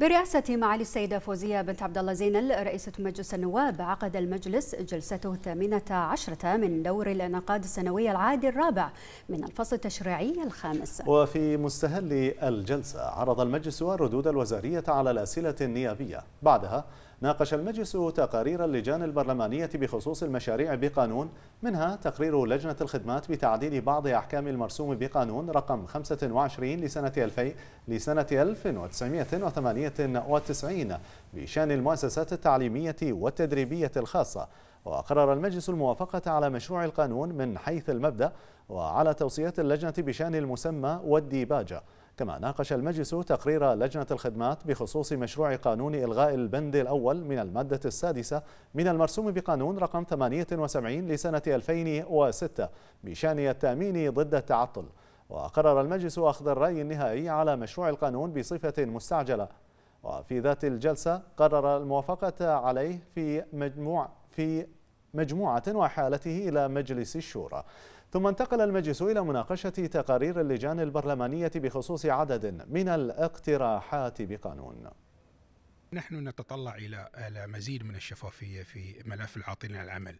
برئاسة معالي السيدة فوزية بنت عبد الله زينل رئيسة مجلس النواب عقد المجلس جلسته الثامنة عشرة من دور الانعقاد السنوي العادي الرابع من الفصل التشريعي الخامس وفي مستهل الجلسة عرض المجلس الردود الوزارية على الأسئلة النيابية بعدها ناقش المجلس تقارير اللجان البرلمانية بخصوص المشاريع بقانون منها تقرير لجنة الخدمات بتعديل بعض أحكام المرسوم بقانون رقم 25 لسنة 2000 لسنة 1998 بشأن المؤسسات التعليمية والتدريبية الخاصة وقرر المجلس الموافقة على مشروع القانون من حيث المبدأ وعلى توصيات اللجنة بشأن المسمى والديباجة كما ناقش المجلس تقرير لجنة الخدمات بخصوص مشروع قانون إلغاء البند الأول من المادة السادسة من المرسوم بقانون رقم 78 لسنة 2006 بشأن التأمين ضد التعطل وقرر المجلس أخذ الرأي النهائي على مشروع القانون بصفة مستعجلة وفي ذات الجلسة قرر الموافقة عليه في مجموع في مجموعة وحالته إلى مجلس الشورى ثم انتقل المجلس إلى مناقشة تقارير اللجان البرلمانية بخصوص عدد من الاقتراحات بقانون نحن نتطلع الى مزيد من الشفافيه في ملف العاطلين عن العمل.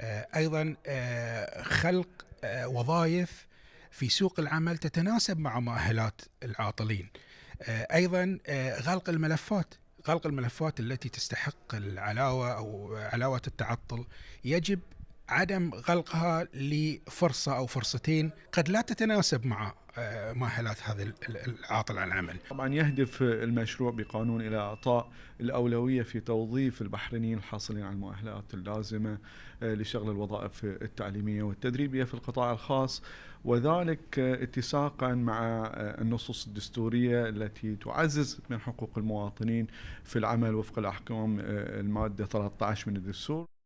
آه، ايضا آه، خلق آه، وظائف في سوق العمل تتناسب مع مؤهلات العاطلين. ايضا غلق الملفات غلق الملفات التي تستحق العلاوه او علاوه التعطل يجب عدم غلقها لفرصة أو فرصتين قد لا تتناسب مع آه، مؤهلات هذا العاطل عن العمل طبعا يهدف المشروع بقانون إلى إعطاء الأولوية في توظيف البحرينيين الحاصلين على المؤهلات اللازمة آه، لشغل الوظائف التعليمية والتدريبية في القطاع الخاص وذلك آه، اتساقا مع النصوص الدستورية التي تعزز من حقوق المواطنين في العمل وفق الأحكام المادة 13 من الدستور